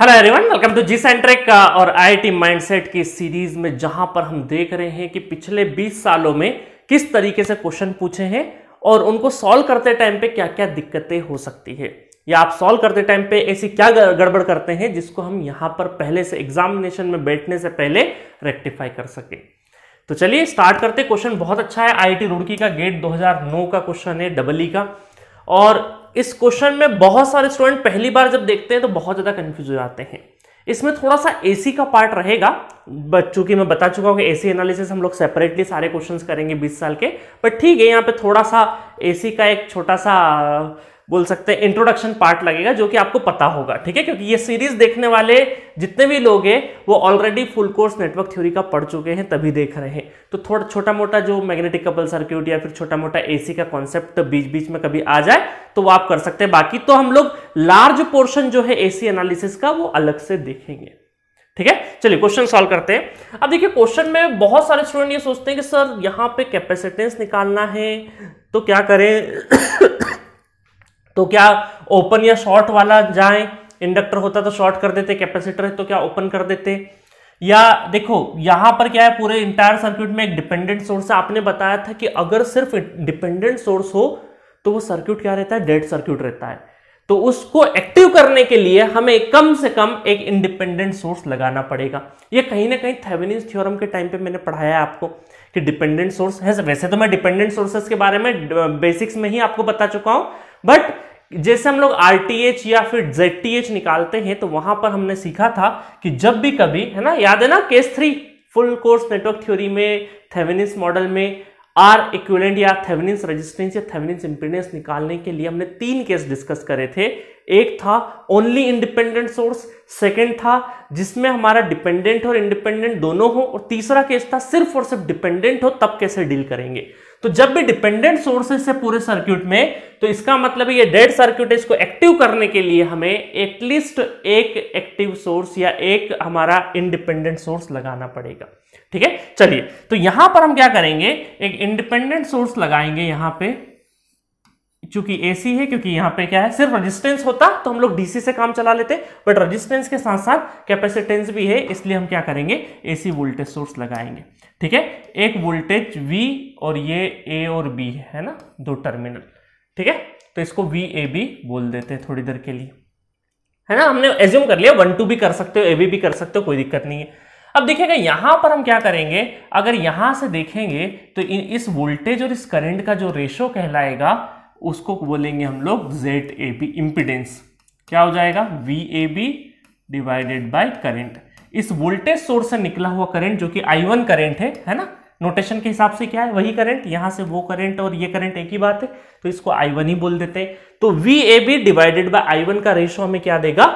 hello everyone welcome to G centric और IT mindset की series में जहां पर हम देख रहे हैं कि पिछले 20 सालों में किस तरीके से क्वेश्चन पूछे हैं और उनको सॉल्व करते टाइम पे क्या क्या दिक्कतें हो सकती है या आप सॉल्व करते टाइम पे ऐसी क्या गड़बड़ करते हैं जिसको हम यहाँ पर पहले से एग्जामिनेशन में बैठने से पहले रेक्टिफाई कर सके तो चलिए स्टार्ट करते क्वेश्चन बहुत अच्छा है आई रुड़की का गेट दो का क्वेश्चन है डबल ई e का और इस क्वेश्चन में बहुत सारे स्टूडेंट पहली बार जब देखते हैं तो बहुत ज़्यादा कंफ्यूज हो जाते हैं इसमें थोड़ा सा एसी का पार्ट रहेगा बच्चों की मैं बता चुका हूँ कि एसी एनालिसिस हम लोग सेपरेटली सारे क्वेश्चंस करेंगे 20 साल के बट ठीक है यहाँ पे थोड़ा सा एसी का एक छोटा सा बोल सकते हैं इंट्रोडक्शन पार्ट लगेगा जो कि आपको पता होगा ठीक है क्योंकि ये सीरीज देखने वाले जितने भी लोग हैं वो already full course network theory का पढ़ चुके हैं तभी देख रहे हैं तो थोड़ा छोटा मोटा जो मैग्नेटिक कपल सर्क्यूट या फिर छोटा मोटा एसी का कॉन्सेप्ट बीच बीच में कभी आ जाए तो वो आप कर सकते हैं बाकी तो हम लोग लार्ज पोर्शन जो है एसी एनालिसिस का वो अलग से देखेंगे ठीक है चलिए क्वेश्चन सॉल्व करते हैं अब देखिए क्वेश्चन में बहुत सारे स्टूडेंट ये सोचते हैं कि सर यहाँ पे कैपेसिटेंस निकालना है तो क्या करें तो क्या ओपन या शॉर्ट वाला जाए इंडक्टर होता तो शॉर्ट कर देते कैपेसिटर है तो क्या ओपन कर देते या देखो यहां पर क्या है पूरे इंटायर सर्किट में एक डिपेंडेंट सोर्स है आपने बताया था कि अगर सिर्फ डिपेंडेंट सोर्स हो तो वो सर्किट क्या रहता है डेड सर्किट रहता है तो उसको एक्टिव करने के लिए हमें कम से कम एक इंडिपेंडेंट सोर्स लगाना पड़ेगा ये कहीं ना कहीं थेवेनिस थ्योरम के टाइम पे मैंने पढ़ाया है आपको कि डिपेंडेंट सोर्स है वैसे तो मैं डिपेंडेंट सोर्सेस के बारे में बेसिक्स में ही आपको बता चुका हूं बट जैसे हम लोग आर या फिर जेड निकालते हैं तो वहां पर हमने सीखा था कि जब भी कभी है ना याद है ना case three full course network theory में थेवेनिस मॉडल में आर इक्विलेंट या थेवेनिस रेजिस्टेंस या थेवेनिस इंपीडेंस निकालने के लिए हमने तीन केस डिस्कस करे थे एक था ओनली इंडिपेंडेंट सोर्स सेकंड था जिसमें हमारा डिपेंडेंट और इंडिपेंडेंट दोनों हो और तीसरा केस था सिर्फ और सिर्फ डिपेंडेंट हो तब कैसे डील करेंगे तो जब भी डिपेंडेंट सोर्सेस से पूरे सर्किट में तो इसका मतलब ये डेड सर्किट है इसको एक्टिव करने के लिए हमें एटलीस्ट एक एक्टिव सोर्स या एक हमारा इंडिपेंडेंट सोर्स लगाना पड़ेगा ठीक है चलिए तो यहां पर हम क्या करेंगे एक इंडिपेंडेंट सोर्स लगाएंगे यहां पर चूंकि एसी है क्योंकि यहाँ पे क्या है सिर्फ रेजिस्टेंस होता तो हम लोग डीसी से काम चला लेते बट रेजिस्टेंस के साथ साथ कैपेसिटेंस भी है इसलिए हम क्या करेंगे एसी वोल्टेज सोर्स लगाएंगे ठीक है एक वोल्टेज वी और ये ए और बी है, है ना दो टर्मिनल ठीक है तो इसको वी ए बी बोल देते हैं थोड़ी देर के लिए है ना हमने एज्यूम कर लिया वन टू भी कर सकते हो ए बी भी कर सकते हो कोई दिक्कत नहीं है अब देखिएगा यहां पर हम क्या करेंगे अगर यहां से देखेंगे तो इस वोल्टेज और इस करंट का जो रेशो कहलाएगा उसको बोलेंगे हम लोग जेड ए बी इम्पिडेंस क्या हो जाएगा V A B divided by current इस वोल्टेज सोर्स से निकला हुआ करेंट जो कि आई वन करेंट है है ना नोटेशन के हिसाब से क्या है वही करेंट यहाँ से वो करेंट और ये करेंट एक ही बात है तो इसको आई वन ही बोल देते हैं तो V A B divided by I one का रेशो हमें क्या देगा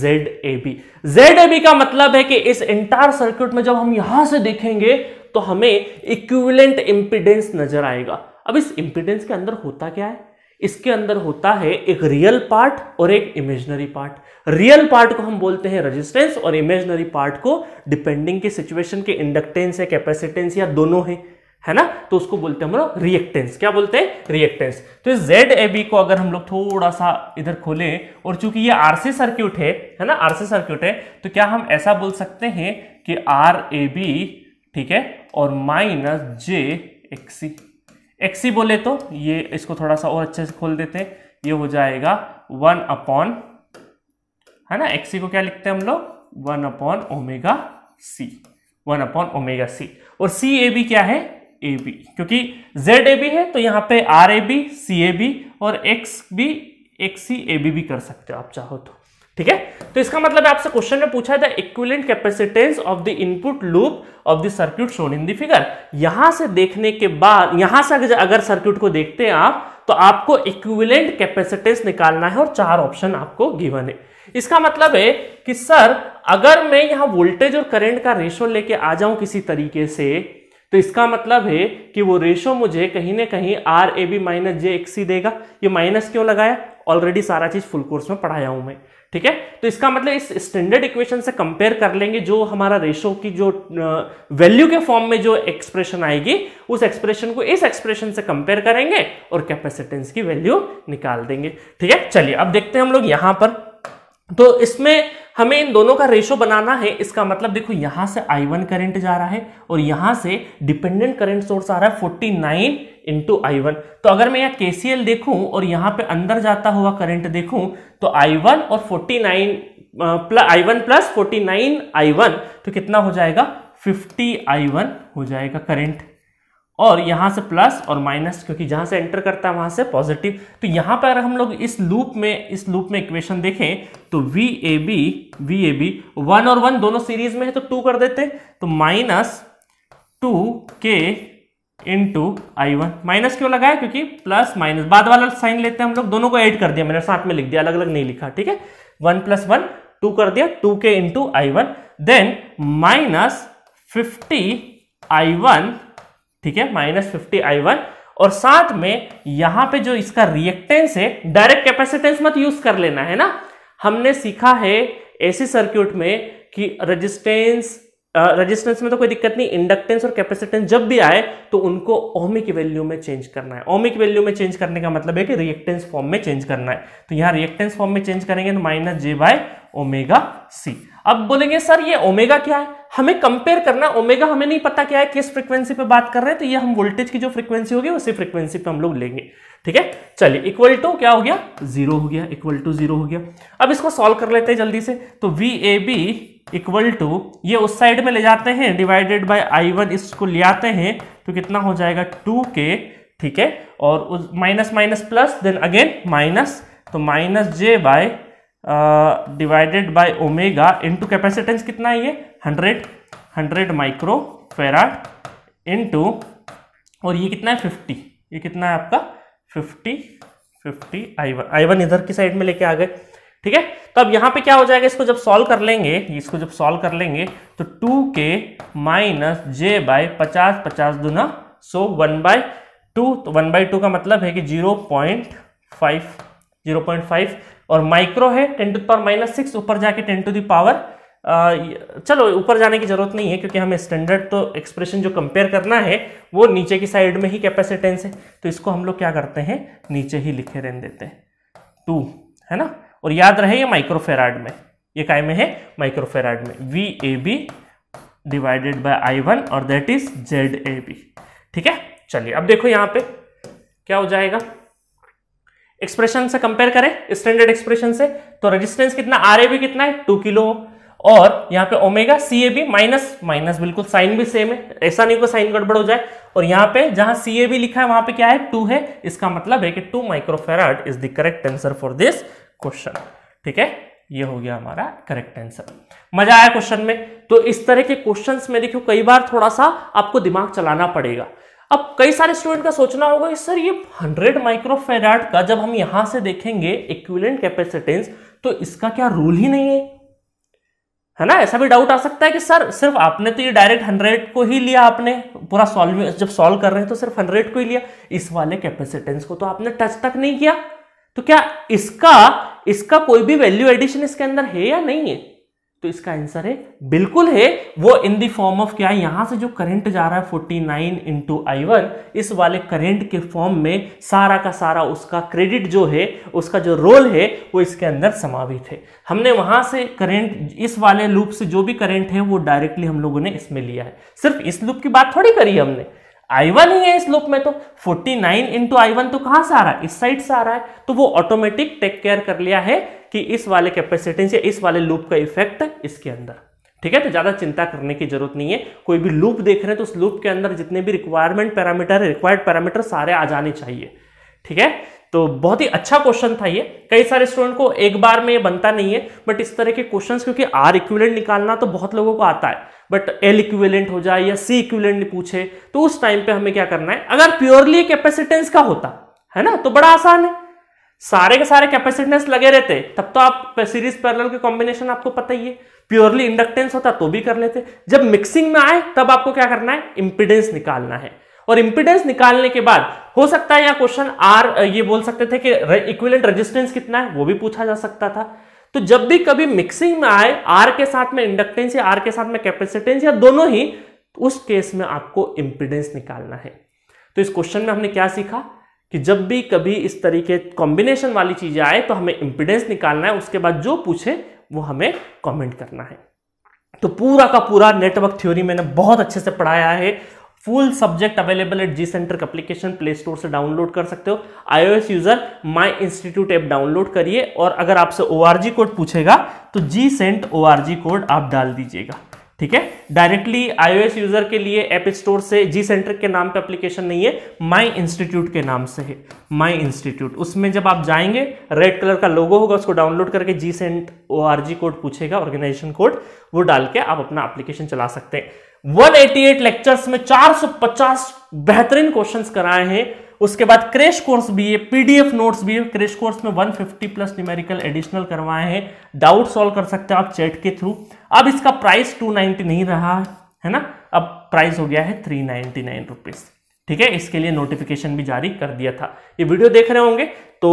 Z A B Z A B का मतलब है कि इस एंटायर सर्किट में जब हम यहां से देखेंगे तो हमें इक्विवेलेंट इंपिडेंस नजर आएगा अब इस इंपिडेंस के अंदर होता क्या है इसके अंदर होता है एक रियल पार्ट और एक इमेजनरी पार्ट रियल पार्ट को हम बोलते हैं रेजिस्टेंस और इमेजनरी पार्ट को डिपेंडिंग के सिचुएशन के इंडक्टेंस या कैपेसिटेंस या दोनों है है ना तो उसको बोलते हैं हम लोग रिएक्टेंस क्या बोलते हैं रिएक्टेंस तो इस जेड ए बी को अगर हम लोग थोड़ा सा इधर खोले और चूंकि ये आरसी सर्क्यूट है है ना आरसी सर्क्यूट है तो क्या हम ऐसा बोल सकते हैं कि आर ए बी ठीक है और माइनस जे एक्सी एक्सी बोले तो ये इसको थोड़ा सा और अच्छे से खोल देते हैं ये हो जाएगा वन अपॉन है ना एक्सी को क्या लिखते हैं हम लोग one upon omega C one upon omega C और सी ए बी क्या है ए बी क्योंकि जेड ए बी है तो यहाँ पे R A B C A B और एक्स भी एक्सी ए बी भी कर सकते हो आप चाहो तो ठीक है तो इसका मतलब आपसे क्वेश्चन में पूछा था equivalent capacitance of the input loop of the circuit shown in the figure यहां से देखने के बाद यहां से अगर सर्किट को देखते हैं आप तो आपको इक्विलेंट कैपेसिटेंस निकालना है और चार ऑप्शन आपको गिवन है इसका मतलब है कि सर अगर मैं यहां वोल्टेज और करंट का रेशो लेके आ जाऊं किसी तरीके से तो इसका मतलब है कि वो रेशो मुझे कहीं ना कहीं R A B minus J X C देगा ये माइनस क्यों लगाया ऑलरेडी सारा चीज फुल कोर्स में पढ़ाया हूं मैं ठीक है तो इसका मतलब इस स्टैंडर्ड इक्वेशन से कंपेयर कर लेंगे जो हमारा रेशो की जो वैल्यू के फॉर्म में जो एक्सप्रेशन आएगी उस एक्सप्रेशन को इस एक्सप्रेशन से कंपेयर करेंगे और कैपेसिटेंस की वैल्यू निकाल देंगे ठीक है चलिए अब देखते हैं हम लोग यहां पर तो इसमें हमें इन दोनों का रेशो बनाना है इसका मतलब देखो यहां से आई वन करेंट जा रहा है और यहां से डिपेंडेंट करंट सोर्स आ रहा है forty nine into I one तो अगर मैं यहाँ एल देखूं और यहाँ पे अंदर जाता हुआ करंट देखूं तो आई वन और forty nine plus I one plus forty nine I one तो कितना हो जाएगा फिफ्टी आई वन हो जाएगा करंट और यहाँ से प्लस और माइनस क्योंकि जहाँ से एंटर करता है वहाँ से पॉजिटिव तो यहाँ पर अगर हम लोग इस लूप में इस लूप में इक्वेशन देखें तो V A B V A B one और वन दोनों सीरीज में है तो टू कर देते तो माइनस टू के into I one minus क्यों लगाया क्योंकि प्लस माइनस बाद वाला साइन लेते हैं हम लोग दोनों को ऐड कर दिया मैंने साथ में लिख दिया अलग अलग नहीं लिखा ठीक है वन प्लस वन टू कर दिया टू के into I one then minus fifty I one ठीक है माइनस फिफ्टी आई वन और साथ में यहां पे जो इसका रिएक्टेंस है डायरेक्ट कैपेसिटेंस मत यूज कर लेना है ना हमने सीखा है ऐसी सर्क्यूट में कि रजिस्टेंस रेजिस्टेंस uh, में तो कोई दिक्कत नहीं इंडक्टेंस और कैपेसिटेंस जब भी आए तो उनको ओमिक वैल्यू में चेंज करना है ओमिक वैल्यू में चेंज करने का मतलब है कि रिएक्टेंस फॉर्म में चेंज करना है तो यहां रिएक्टेंस फॉर्म में चेंज करेंगे तो minus J by omega C अब बोलेंगे सर ये ओमेगा क्या है हमें कंपेयर करना ओमेगा हमें नहीं पता क्या है किस फ्रीक्वेंसी पे बात कर रहे हैं तो ये हम वोल्टेज की जो फ्रीक्वेंसी होगी उसी फ्रीक्वेंसी पे हम लोग लेंगे ठीक है चलिए इक्वल टू क्या हो गया जीरो हो गया इक्वल टू जीरो हो गया अब इसको सॉल्व कर लेते हैं जल्दी से तो V A B equal to ये उस साइड में ले जाते हैं डिवाइडेड बाई आई वन इसको ले आते हैं तो कितना हो जाएगा टू के ठीक है और minus minus plus then again minus तो minus J by divided by omega into capacitance कितना है ये hundred hundred micro farad into और ये कितना है फिफ्टी ये कितना है आपका fifty fifty I one I one इधर की साइड में लेके आ गए ठीक है तो अब यहाँ पे क्या हो जाएगा इसको जब सॉल्व कर लेंगे इसको जब सॉल्व कर लेंगे तो टू के माइनस जे बाय पचास पचास दुना सो वन बाय टू तो वन बाई टू का मतलब है कि zero point five zero point five और माइक्रो है ten to power minus six ऊपर जाके टेन टू दावर चलो ऊपर जाने की जरूरत नहीं है क्योंकि हमें स्टैंडर्ड तो एक्सप्रेशन जो कंपेयर करना है वो नीचे की साइड में ही कैपेसिटेंस है तो इसको हम लोग क्या करते हैं नीचे ही लिखे रहने देते हैं टू है ना और याद रहे ये माइक्रोफेराड में ये काय में है माइक्रोफेराड में V A B divided by I one और that is Z A B ठीक है चलिए अब देखो यहाँ पे क्या हो जाएगा एक्सप्रेशन से कंपेयर करें स्टैंडर्ड एक्सप्रेशन से तो रेजिस्टेंस कितना आर कितना है टू किलो और यहाँ पे omega C A B minus minus बिल्कुल साइन भी सेम है ऐसा नहीं को साइन गड़बड़ हो जाए और यहाँ पे जहां सी ए बी लिखा है वहां पे क्या है टू है इसका मतलब है कि two microfarad is the correct answer for this question ठीक है ये हो गया हमारा करेक्ट आंसर मजा आया क्वेश्चन में तो इस तरह के क्वेश्चंस में देखियो कई बार थोड़ा सा आपको दिमाग चलाना पड़ेगा अब कई सारे स्टूडेंट का सोचना होगा कि सर ये 100 माइक्रोफेराड का जब हम यहां से देखेंगे इक्विलेंट कैपेसिटेंस तो इसका क्या रूल ही नहीं है है ना ऐसा भी डाउट आ सकता है कि सर सिर्फ आपने तो ये डायरेक्ट हंड्रेड को ही लिया आपने पूरा सॉल्व जब सॉल्व कर रहे हैं तो सिर्फ हंड्रेड को ही लिया इस वाले कैपेसिटेंस को तो आपने टच तक नहीं किया तो क्या इसका इसका कोई भी वैल्यू एडिशन इसके अंदर है या नहीं है तो इसका आंसर है बिल्कुल है वो इन द फॉर्म ऑफ क्या है यहां से जो करंट जा रहा है 49 नाइन इंटू आई वन इस वाले करंट के फॉर्म में सारा का सारा उसका क्रेडिट जो है उसका जो रोल है वो इसके अंदर समावित है हमने वहां से करंट इस वाले लूप से जो भी करंट है वो डायरेक्टली हम लोगों ने इसमें लिया है सिर्फ इस लूप की बात थोड़ी करी हमने आई वन ही है इस लूप में तो 49 नाइन इंटू आई वन तो कहां से आ रहा है इस साइड से आ रहा है तो वो ऑटोमेटिक टेक केयर कर लिया है कि इस वाले कैपेसिटेंस या इस वाले लूप का इफेक्ट इसके अंदर ठीक है तो ज्यादा चिंता करने की जरूरत नहीं है कोई भी लूप देख रहे हैं तो उस लूप के अंदर जितने भी रिक्वायरमेंट पैरामीटर है रिक्वायर्ड पैरामीटर सारे आ जाने चाहिए ठीक है तो बहुत ही अच्छा क्वेश्चन था ये कई सारे स्टूडेंट को एक बार में ये बनता नहीं है बट इस तरह के क्वेश्चन क्योंकि आर इक्विलेंट निकालना तो बहुत लोगों को आता है बट एल इक्विलेंट हो जाए या सी इक्विलेंट पूछे तो उस टाइम पे हमें क्या करना है अगर प्योरली कैपेसिटेंस का होता है ना तो बड़ा आसान है सारे के सारे कैपेसिटेंस लगे रहते तब तो आप सीरीज पैरल के कॉम्बिनेशन आपको पता ही है प्योरली इंडक्टेंस होता तो भी कर लेते जब मिक्सिंग में आए तब आपको क्या करना है इंपिडेंस निकालना है और इंपिडेंस निकालने के बाद हो सकता है यहां क्वेश्चन आर ये बोल सकते थे कि इक्विलेंट रेजिस्टेंस कितना है वो भी पूछा जा सकता था तो जब भी कभी मिक्सिंग में आए आर के साथ में इंडक्टेंस या आर के साथ में कैपेसिटेंस या दोनों ही तो उस केस में आपको इंपिडेंस निकालना है तो इस क्वेश्चन में हमने क्या सीखा कि जब भी कभी इस तरीके कॉम्बिनेशन वाली चीजें आए तो हमें इंपिडेंस निकालना है उसके बाद जो पूछे वो हमें कमेंट करना है तो पूरा का पूरा नेटवर्क थ्योरी मैंने बहुत अच्छे से पढ़ाया है full subject available at G center का एप्लीकेशन प्ले स्टोर से डाउनलोड कर सकते हो iOS user my institute app download करिए और अगर आपसे ओआरजी कोड पूछेगा तो जी सेंट जी कोड आप डाल दीजिएगा ठीक है डायरेक्टली आईओएस यूजर के लिए एप स्टोर से जी सेंटर के नाम पे एप्लीकेशन नहीं है माई इंस्टीट्यूट के नाम से है माई इंस्टीट्यूट उसमें जब आप जाएंगे रेड कलर का लोगो होगा उसको डाउनलोड करके जी सेंट ओ कोड पूछेगा ऑर्गेनाइजेशन कोड वो डाल के आप अपना एप्लीकेशन चला सकते हैं 188 लेक्चर्स में 450 बेहतरीन क्वेश्चंस कराए हैं उसके बाद क्रेश कोर्स भी है पीडीएफ नोट्स भी है क्रेश कोर्स में 150 प्लस न्यूमेरिकल एडिशनल करवाए हैं डाउट सॉल्व कर सकते हैं आप चैट के थ्रू अब इसका प्राइस 290 नहीं रहा है ना अब प्राइस हो गया है थ्री नाइन्टी ठीक है इसके लिए नोटिफिकेशन भी जारी कर दिया था ये वीडियो देख रहे होंगे तो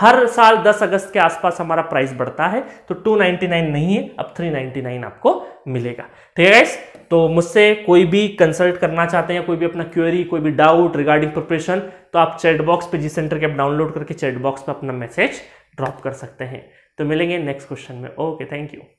हर साल 10 अगस्त के आसपास हमारा प्राइस बढ़ता है तो 299 नहीं है अब 399 आपको मिलेगा ठीक है तो मुझसे कोई भी कंसल्ट करना चाहते हैं कोई भी अपना क्वेरी कोई भी डाउट रिगार्डिंग प्रिपरेशन तो आप चैट बॉक्स पे जी सेंटर के ऐप डाउनलोड करके चैट बॉक्स पर अपना मैसेज ड्रॉप कर सकते हैं तो मिलेंगे नेक्स्ट क्वेश्चन में ओके थैंक यू